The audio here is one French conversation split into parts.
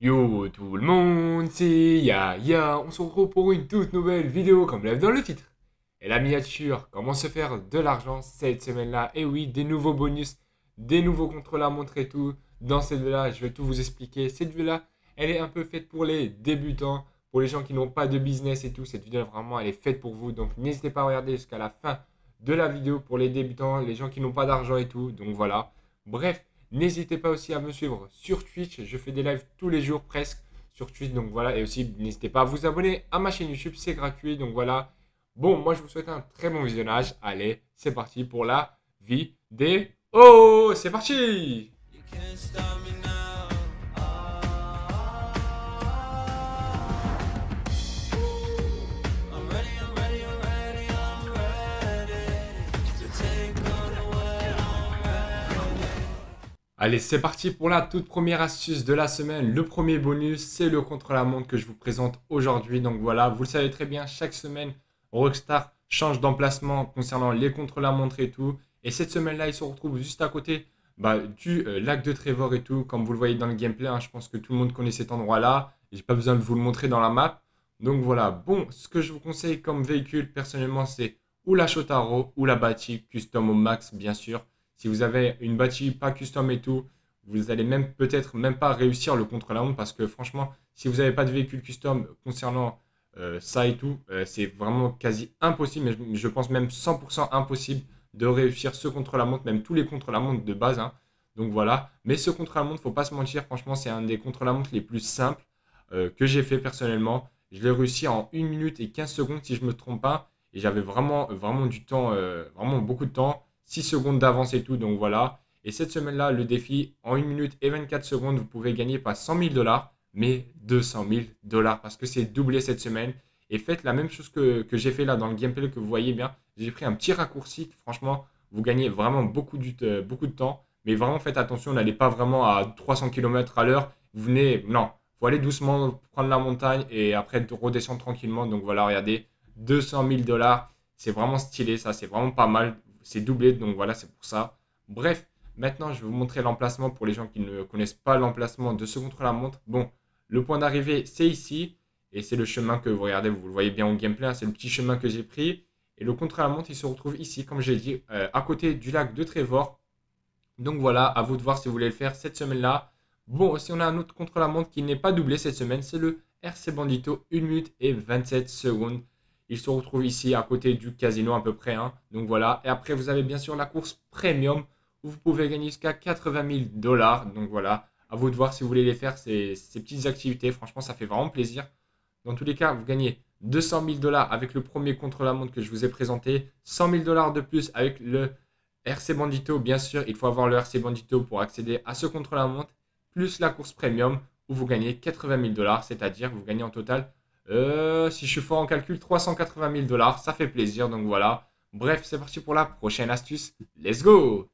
Yo tout le monde, c'est Ya on se retrouve pour une toute nouvelle vidéo comme lève dans le titre. Et la miniature, comment se faire de l'argent cette semaine-là Et oui, des nouveaux bonus, des nouveaux contrôles à montrer tout. Dans cette là je vais tout vous expliquer. Cette vue là elle est un peu faite pour les débutants, pour les gens qui n'ont pas de business et tout. Cette vidéo, vraiment, elle est faite pour vous. Donc n'hésitez pas à regarder jusqu'à la fin de la vidéo pour les débutants, les gens qui n'ont pas d'argent et tout. Donc voilà. Bref, N'hésitez pas aussi à me suivre sur Twitch. Je fais des lives tous les jours presque sur Twitch. Donc voilà. Et aussi, n'hésitez pas à vous abonner à ma chaîne YouTube. C'est gratuit. Donc voilà. Bon, moi, je vous souhaite un très bon visionnage. Allez, c'est parti pour la vidéo. C'est parti! Allez, c'est parti pour la toute première astuce de la semaine. Le premier bonus, c'est le contre-la-montre que je vous présente aujourd'hui. Donc voilà, vous le savez très bien, chaque semaine, Rockstar change d'emplacement concernant les contre-la-montre et tout. Et cette semaine-là, il se retrouve juste à côté bah, du euh, lac de Trevor et tout. Comme vous le voyez dans le gameplay, hein, je pense que tout le monde connaît cet endroit-là. J'ai pas besoin de vous le montrer dans la map. Donc voilà, bon, ce que je vous conseille comme véhicule, personnellement, c'est ou la Shotaro ou la Bati, custom au max, bien sûr. Si vous avez une batterie pas custom et tout, vous allez même peut-être même pas réussir le contre-la-montre parce que franchement, si vous n'avez pas de véhicule custom concernant euh, ça et tout, euh, c'est vraiment quasi impossible, mais je, pense même 100% impossible de réussir ce contre-la-montre, même tous les contre-la-montre de base. Hein. Donc voilà, mais ce contre-la-montre, faut pas se mentir, franchement, c'est un des contre-la-montre les plus simples euh, que j'ai fait personnellement. Je l'ai réussi en 1 minute et 15 secondes si je me trompe pas, et j'avais vraiment, vraiment du temps, vraiment beaucoup de temps. 6 secondes d'avance et tout, donc voilà. Et cette semaine-là, le défi, en 1 minute et 24 secondes, vous pouvez gagner pas 100 000 dollars, mais 200 000 dollars, parce que c'est doublé cette semaine. Et faites la même chose que, j'ai fait là dans le gameplay que vous voyez bien. J'ai pris un petit raccourci, franchement, vous gagnez vraiment beaucoup, de, euh, beaucoup de temps. Mais vraiment, faites attention, n'allez pas vraiment à 300 km à l'heure. Vous venez, non, faut aller doucement, prendre la montagne et après redescendre tranquillement. Donc voilà, regardez, 200 000 dollars, c'est vraiment stylé, ça, c'est vraiment pas mal c'est doublé, donc voilà, c'est pour ça. Bref, maintenant, je vais vous montrer l'emplacement pour les gens qui ne connaissent pas l'emplacement de ce contre-la-montre. Bon, le point d'arrivée, c'est ici, et c'est le chemin que vous regardez, vous le voyez bien au gameplay, hein, c'est le petit chemin que j'ai pris. Et le contre-la-montre, il se retrouve ici, comme j'ai dit, euh, à côté du lac de Trévor. Donc voilà, à vous de voir si vous voulez le faire cette semaine-là. Bon, aussi on a un autre contre-la-montre qui n'est pas doublé cette semaine, c'est le RC Bandito, 1 minute et 27 secondes. Il se retrouve ici à côté du casino à peu près. Hein. Donc voilà. Et après, vous avez bien sûr la course premium où vous pouvez gagner jusqu'à 80 000 dollars. Donc voilà. À vous de voir si vous voulez les faire, ces, ces petites activités. Franchement, ça fait vraiment plaisir. Dans tous les cas, vous gagnez 200 000 dollars avec le premier contre-la-montre que je vous ai présenté, 100 000 dollars de plus avec le RC Bandito. Bien sûr, il faut avoir le RC Bandito pour accéder à ce contre-la-montre, plus la course premium où vous gagnez 80 000 dollars, c'est-à-dire vous gagnez en total euh, si je suis fort en calcul, 380 000 dollars, ça fait plaisir, donc voilà. Bref, c'est parti pour la prochaine astuce. Let's go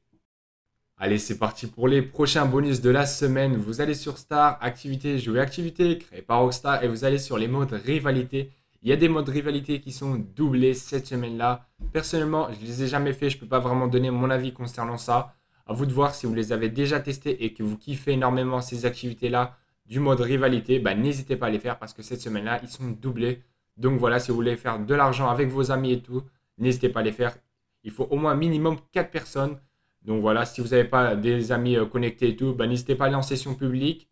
Allez, c'est parti pour les prochains bonus de la semaine. Vous allez sur Star, Activité, Jouer Activité, créé par Rockstar, et vous allez sur les modes Rivalité. Il y a des modes rivalité qui sont doublés cette semaine-là. Personnellement, je ne les ai jamais fait, je ne peux pas vraiment donner mon avis concernant ça. À vous de voir si vous les avez déjà testés et que vous kiffez énormément ces activités-là du mode rivalité, bah, n'hésitez pas à les faire parce que cette semaine-là, ils sont doublés. Donc voilà, si vous voulez faire de l'argent avec vos amis et tout, n'hésitez pas à les faire. Il faut au moins minimum 4 personnes. Donc voilà, si vous n'avez pas des amis euh, connectés et tout, bah, n'hésitez pas à aller en session publique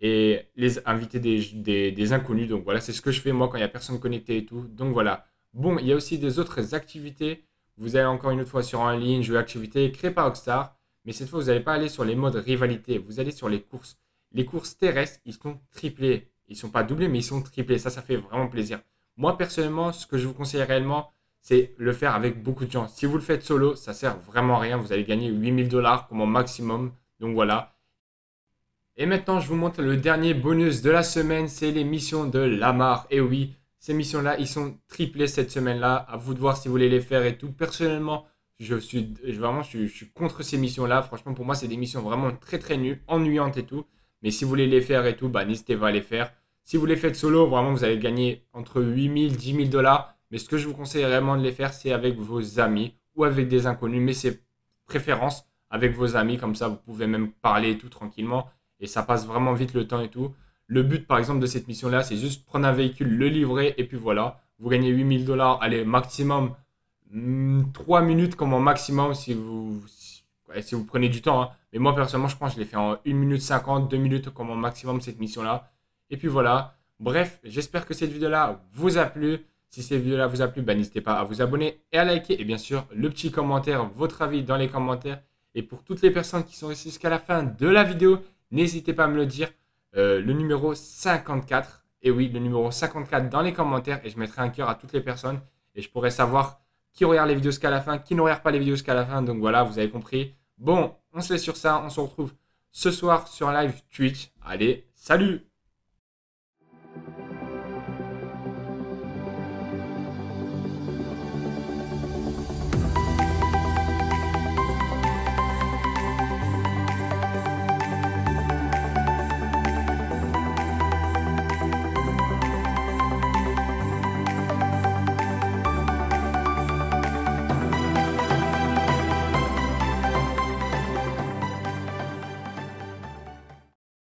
et les inviter des, inconnus. Donc voilà, c'est ce que je fais moi quand il n'y a personne connecté et tout. Donc voilà. Bon, il y a aussi des autres activités. Vous allez encore une autre fois sur en ligne, jeux activité créée par Rockstar. Mais cette fois, vous n'allez pas aller sur les modes rivalité, vous allez sur les courses. Les courses terrestres, ils sont triplés. Ils ne sont pas doublés, mais ils sont triplés. Ça, ça fait vraiment plaisir. Moi, personnellement, ce que je vous conseille réellement, c'est le faire avec beaucoup de gens. Si vous le faites solo, ça ne sert vraiment à rien. Vous allez gagner 8000 dollars comme maximum. Donc voilà. Et maintenant, je vous montre le dernier bonus de la semaine. C'est les missions de Lamar. Et oui, ces missions-là, ils sont triplés cette semaine-là. À vous de voir si vous voulez les faire et tout. Personnellement, je suis vraiment suis contre ces missions-là. Franchement, pour moi, c'est des missions vraiment très très nues, ennuyantes et tout. Mais si vous voulez les faire et tout, bah, n'hésitez pas à les faire. Si vous les faites solo, vraiment, vous allez gagner entre 8000, 10 000 dollars. Mais ce que je vous conseille vraiment de les faire, c'est avec vos amis ou avec des inconnus. Mais c'est préférence avec vos amis. Comme ça, vous pouvez même parler tout tranquillement. Et ça passe vraiment vite le temps et tout. Le but, par exemple, de cette mission-là, c'est juste prendre un véhicule, le livrer, et puis voilà. Vous gagnez 8000 dollars, allez, maximum 3 mm, minutes comme un maximum si vous, si vous prenez du temps, hein. mais moi personnellement, je pense que je l'ai fait en 1 minute 50, 2 minutes comme maximum cette mission-là. Et puis voilà. Bref, j'espère que cette vidéo-là vous a plu. Si cette vidéo-là vous a plu, bah, n'hésitez pas à vous abonner et à liker. Et bien sûr, le petit commentaire, votre avis dans les commentaires. Et pour toutes les personnes qui sont restées jusqu'à la fin de la vidéo, n'hésitez pas à me le dire. Euh, le numéro 54. Et oui, le numéro 54 dans les commentaires. Et je mettrai un cœur à toutes les personnes. Et je pourrai savoir qui regarde les vidéos jusqu'à la fin, qui ne regarde pas les vidéos jusqu'à la fin. Donc voilà, vous avez compris. Bon, on se laisse sur ça. On se retrouve ce soir sur un live Twitch. Allez, salut